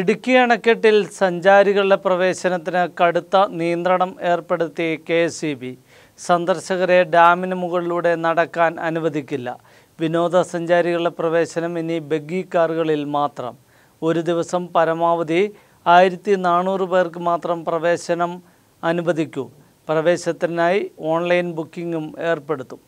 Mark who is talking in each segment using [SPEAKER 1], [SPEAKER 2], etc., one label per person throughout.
[SPEAKER 1] ഇടുക്കി അണക്കെട്ടിൽ സഞ്ചാരികളുടെ പ്രവേശനത്തിന് കടുത്ത നിയന്ത്രണം ഏർപ്പെടുത്തി കെ എസ് ബി സന്ദർശകരെ ഡാമിന് മുകളിലൂടെ നടക്കാൻ അനുവദിക്കില്ല വിനോദസഞ്ചാരികളുടെ പ്രവേശനം ഇനി ബഗ്ഗി കാറുകളിൽ മാത്രം ഒരു ദിവസം പരമാവധി ആയിരത്തി നാനൂറ് പേർക്ക് മാത്രം പ്രവേശനം അനുവദിക്കൂ പ്രവേശത്തിനായി ഓൺലൈൻ ബുക്കിങ്ങും ഏർപ്പെടുത്തും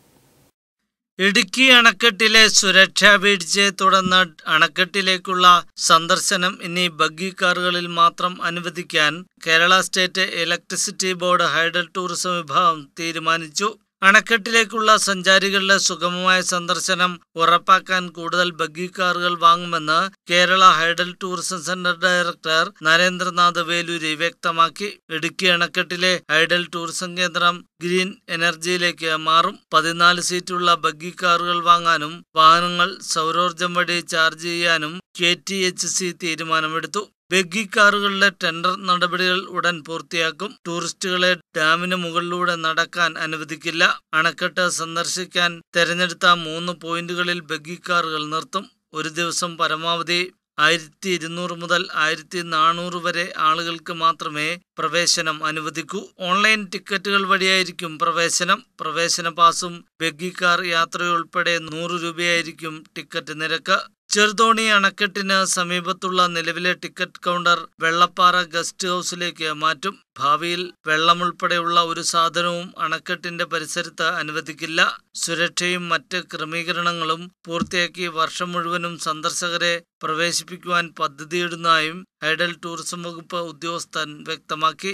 [SPEAKER 1] ഇടുക്കി അണക്കെട്ടിലെ സുരക്ഷാ വീഴ്ചയെ തുടർന്ന് അണക്കെട്ടിലേക്കുള്ള സന്ദർശനം ഇനി ബഗ്ഗി കാറുകളിൽ മാത്രം അനുവദിക്കാൻ Kerala state electricity board hydel tourism വിഭാഗം തീരുമാനിച്ചു അണക്കെട്ടിലേക്കുള്ള സഞ്ചാരികളുടെ സുഗമമായ സന്ദർശനം ഉറപ്പാക്കാൻ കൂടുതൽ ബഗ്ഗി കാറുകൾ വാങ്ങുമെന്ന് Kerala hydel tourism centre director Narendranath Veluri വ്യക്തമാക്കി ഇടുക്കി അണക്കെട്ടിലെ ഹൈഡൽ ടൂറിസം കേന്ദ്രം ഗ്രീൻ എനർജിയിലേക്ക് മാറും പതിനാല് സീറ്റുള്ള ബഗ്ഗി കാറുകൾ വാങ്ങാനും വാഹനങ്ങൾ സൗരോർജം വഴി ചാർജ് ചെയ്യാനും കെ ടി എച്ച് സി തീരുമാനമെടുത്തു ബഗ്ഗി കാറുകളിലെ ടെൻഡർ നടപടികൾ ഉടൻ പൂർത്തിയാക്കും ടൂറിസ്റ്റുകളെ ഡാമിന് മുകളിലൂടെ നടക്കാൻ അനുവദിക്കില്ല അണക്കെട്ട് സന്ദർശിക്കാൻ തെരഞ്ഞെടുത്ത മൂന്ന് പോയിന്റുകളിൽ ബഗ്ഗി കാറുകൾ നിർത്തും ഒരു ദിവസം പരമാവധി ആയിരത്തി ഇരുന്നൂറ് മുതൽ ആയിരത്തി നാനൂറ് വരെ ആളുകൾക്ക് മാത്രമേ പ്രവേശനം അനുവദിക്കൂ ഓൺലൈൻ ടിക്കറ്റുകൾ വഴിയായിരിക്കും പ്രവേശനം പ്രവേശന പാസും ബഗ്ഗി കാർ യാത്രയുൾപ്പെടെ നൂറ് രൂപയായിരിക്കും ടിക്കറ്റ് നിരക്ക് ചെറുതോണി അണക്കെട്ടിന് സമീപത്തുള്ള നിലവിലെ ടിക്കറ്റ് കൗണ്ടർ വെള്ളപ്പാറ ഗസ്റ്റ് ഹൗസിലേക്ക് മാറ്റും ഭാവിയിൽ വെള്ളമുൾപ്പെടെയുള്ള ഒരു സാധനവും അണക്കെട്ടിന്റെ പരിസരത്ത് അനുവദിക്കില്ല സുരക്ഷയും മറ്റ് ക്രമീകരണങ്ങളും പൂർത്തിയാക്കി വർഷം മുഴുവനും സന്ദർശകരെ പ്രവേശിപ്പിക്കുവാൻ പദ്ധതിയിടുന്നതായും ഹൈഡൽ ടൂറിസം വകുപ്പ് ഉദ്യോഗസ്ഥൻ വ്യക്തമാക്കി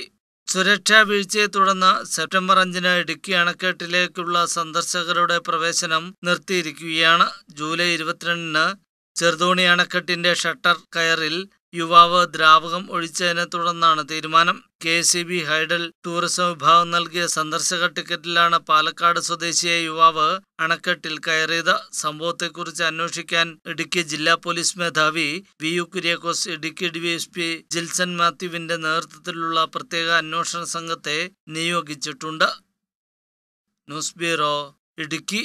[SPEAKER 1] സുരക്ഷാ വീഴ്ചയെ തുടർന്ന് സെപ്റ്റംബർ അഞ്ചിന് ഇടുക്കി അണക്കെട്ടിലേക്കുള്ള സന്ദർശകരുടെ പ്രവേശനം നിർത്തിയിരിക്കുകയാണ് ജൂലൈ ഇരുപത്തിരണ്ടിന് ചെറുതോണി അണക്കെട്ടിന്റെ ഷട്ടർ കയറിൽ യുവാവ് ദ്രാവകം ഒഴിച്ചതിനെ തുടർന്നാണ് തീരുമാനം K C B hydel tourism വിഭാഗം നൽകിയ സന്ദർശക ടിക്കറ്റിലാണ് പാലക്കാട് സ്വദേശിയായ യുവാവ് അണക്കെട്ടിൽ കയറിയത് സംഭവത്തെക്കുറിച്ച് അന്വേഷിക്കാൻ ഇടുക്കി ജില്ലാ പോലീസ് മേധാവി V U Kuriakose Idukki P Jilson മാത്യുവിന്റെ നേതൃത്വത്തിലുള്ള പ്രത്യേക അന്വേഷണ സംഘത്തെ നിയോഗിച്ചിട്ടുണ്ട് ന്യൂസ് ബ്യൂറോ ഇടുക്കി